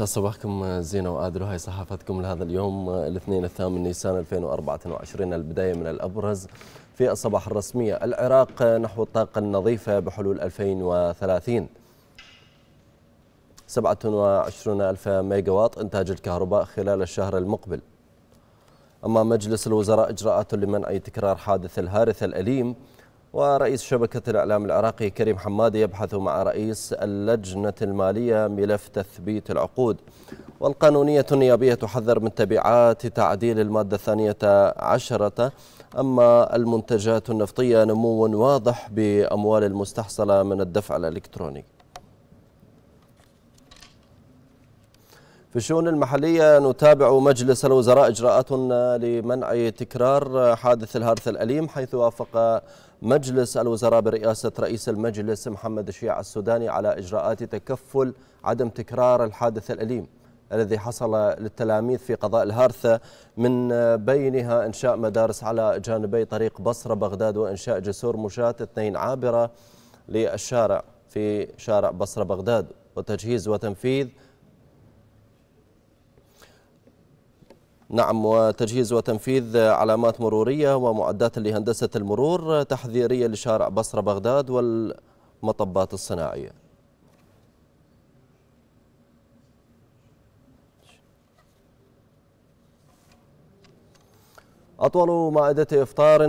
صباحكم آه، زينة وآدل وهي صحافتكم لهذا اليوم آه، الاثنين الثامن نيسان 2024 البداية من الأبرز في الصباح الرسمية العراق آه، نحو الطاقة النظيفة بحلول 2030 27 ألف ميجاوات إنتاج الكهرباء خلال الشهر المقبل أما مجلس الوزراء إجراءات لمنع تكرار حادث الهارث الأليم ورئيس شبكة الإعلام العراقي كريم حمادي يبحث مع رئيس اللجنة المالية ملف تثبيت العقود والقانونية النيابية تحذر من تبعات تعديل المادة الثانية عشرة أما المنتجات النفطية نمو واضح بأموال المستحصلة من الدفع الإلكتروني في الشؤون المحلية نتابع مجلس الوزراء إجراءات لمنع تكرار حادث الهارث الأليم حيث وافق مجلس الوزراء برئاسة رئيس المجلس محمد الشيع السوداني على إجراءات تكفل عدم تكرار الحادث الأليم الذي حصل للتلاميذ في قضاء الهارثة من بينها إنشاء مدارس على جانبي طريق بصرة بغداد وإنشاء جسور مشاة اثنين عابرة للشارع في شارع بصرة بغداد وتجهيز وتنفيذ نعم وتجهيز وتنفيذ علامات مرورية ومعدات لهندسة المرور تحذيرية لشارع بصرة بغداد والمطبات الصناعية أطول مائدة إفطار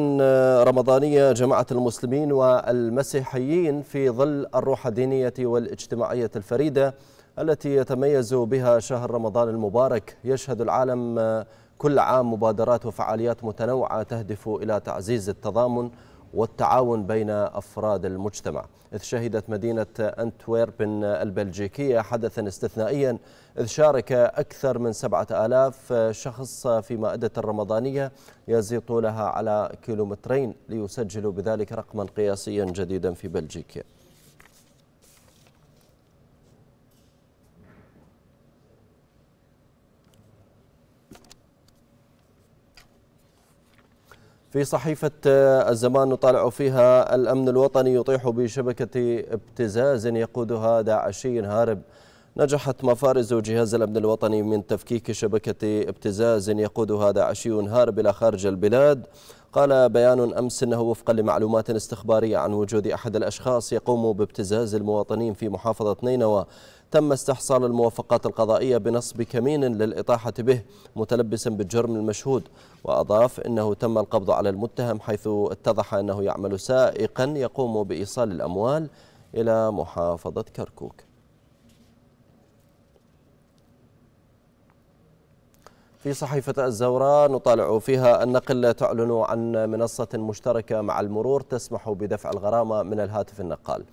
رمضانية جماعة المسلمين والمسيحيين في ظل الروح الدينية والاجتماعية الفريدة التي يتميز بها شهر رمضان المبارك يشهد العالم كل عام مبادرات وفعاليات متنوعة تهدف إلى تعزيز التضامن والتعاون بين أفراد المجتمع إذ شهدت مدينة أنتويربن البلجيكية حدثا استثنائيا إذ شارك أكثر من سبعة آلاف شخص في مائدة رمضانية يزيد طولها على كيلومترين ليسجلوا بذلك رقما قياسيا جديدا في بلجيكا في صحيفة آه، الزمان نطالع فيها الأمن الوطني يطيح بشبكة ابتزاز يقودها داعشي هارب نجحت مفارز جهاز الأمن الوطني من تفكيك شبكة ابتزاز يقودها داعشي هارب إلى خارج البلاد قال بيان أمس أنه وفقا لمعلومات استخبارية عن وجود أحد الأشخاص يقوم بابتزاز المواطنين في محافظة نينوى تم استحصال الموافقات القضائية بنصب كمين للإطاحة به متلبسا بالجرم المشهود وأضاف أنه تم القبض على المتهم حيث اتضح أنه يعمل سائقا يقوم بإيصال الأموال إلى محافظة كركوك في صحيفة الزوراء نطالع فيها النقل تعلن عن منصة مشتركة مع المرور تسمح بدفع الغرامة من الهاتف النقال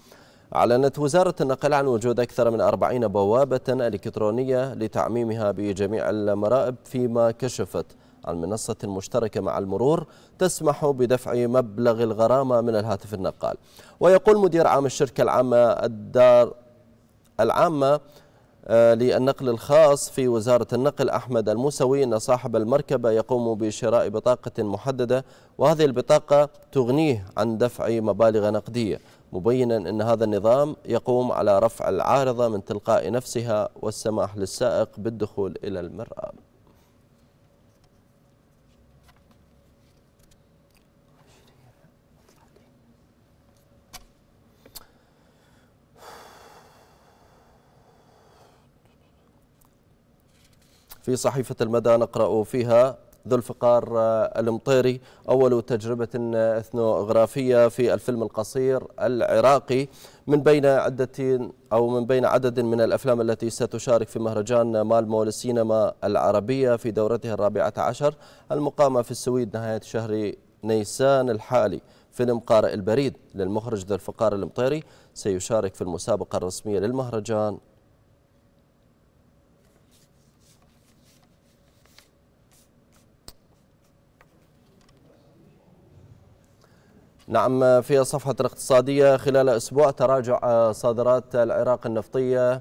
أعلنت وزارة النقل عن وجود أكثر من 40 بوابة إلكترونية لتعميمها بجميع المرائب فيما كشفت عن منصة مشتركة مع المرور تسمح بدفع مبلغ الغرامة من الهاتف النقال ويقول مدير عام الشركة العامة الدار العامة آه، للنقل الخاص في وزارة النقل أحمد الموسوي أن صاحب المركبة يقوم بشراء بطاقة محددة وهذه البطاقة تغنيه عن دفع مبالغ نقدية مبينا أن هذا النظام يقوم على رفع العارضة من تلقاء نفسها والسماح للسائق بالدخول إلى المرأة في صحيفة المدى نقرأ فيها ذو الفقار آه، المطيري أول تجربة آه، إثنوغرافية في الفيلم القصير العراقي من بين عدة أو من بين عدد من الأفلام التي ستشارك في مهرجان مالمو للسينما العربية في دورتها الرابعة عشر المقامة في السويد نهاية شهر نيسان الحالي فيلم قارئ البريد للمخرج ذو الفقار المطيري سيشارك في المسابقة الرسمية للمهرجان نعم في الصفحة الاقتصادية خلال أسبوع تراجع صادرات العراق النفطية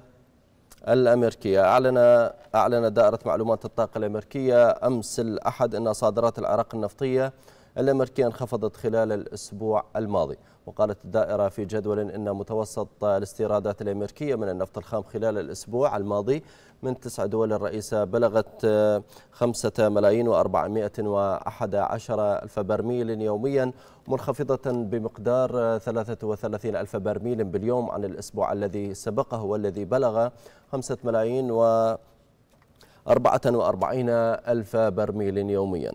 الأمريكية أعلن أعلن دائرة معلومات الطاقة الأمريكية أمس الأحد أن صادرات العراق النفطية الأمريكية انخفضت خلال الأسبوع الماضي وقالت الدائرة في جدول إن متوسط الاستيرادات الأمريكية من النفط الخام خلال الأسبوع الماضي من تسع دول رئيسة بلغت خمسة ملايين وأربعمائة وأحد عشر ألف برميل يوميا منخفضة بمقدار وثلاثين ألف برميل باليوم عن الأسبوع الذي سبقه والذي بلغ خمسة ملايين و وأربعين ألف برميل يومياً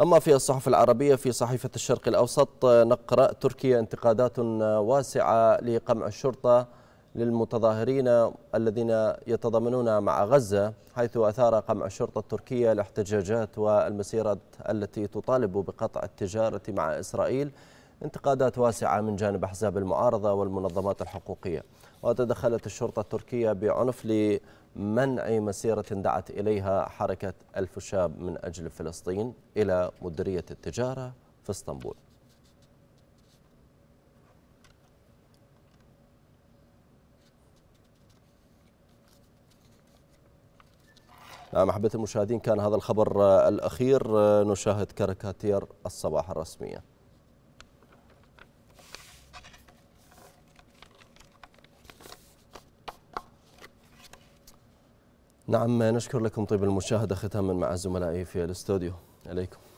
أما في الصحف العربية في صحيفة الشرق الأوسط نقرأ تركيا انتقادات واسعة لقمع الشرطة للمتظاهرين الذين يتضامنون مع غزة حيث أثار قمع الشرطة التركية الاحتجاجات والمسيرات التي تطالب بقطع التجارة مع إسرائيل انتقادات واسعة من جانب أحزاب المعارضة والمنظمات الحقوقية وتدخلت الشرطة التركية بعنف منع مسيرة دعت إليها حركة ألف شاب من أجل فلسطين إلى مديرية التجارة في اسطنبول نعم أحبة المشاهدين كان هذا الخبر الأخير نشاهد كاريكاتير الصباح الرسمية نعم نشكر لكم طيب المشاهدة ختاما مع زملائي في الاستوديو عليكم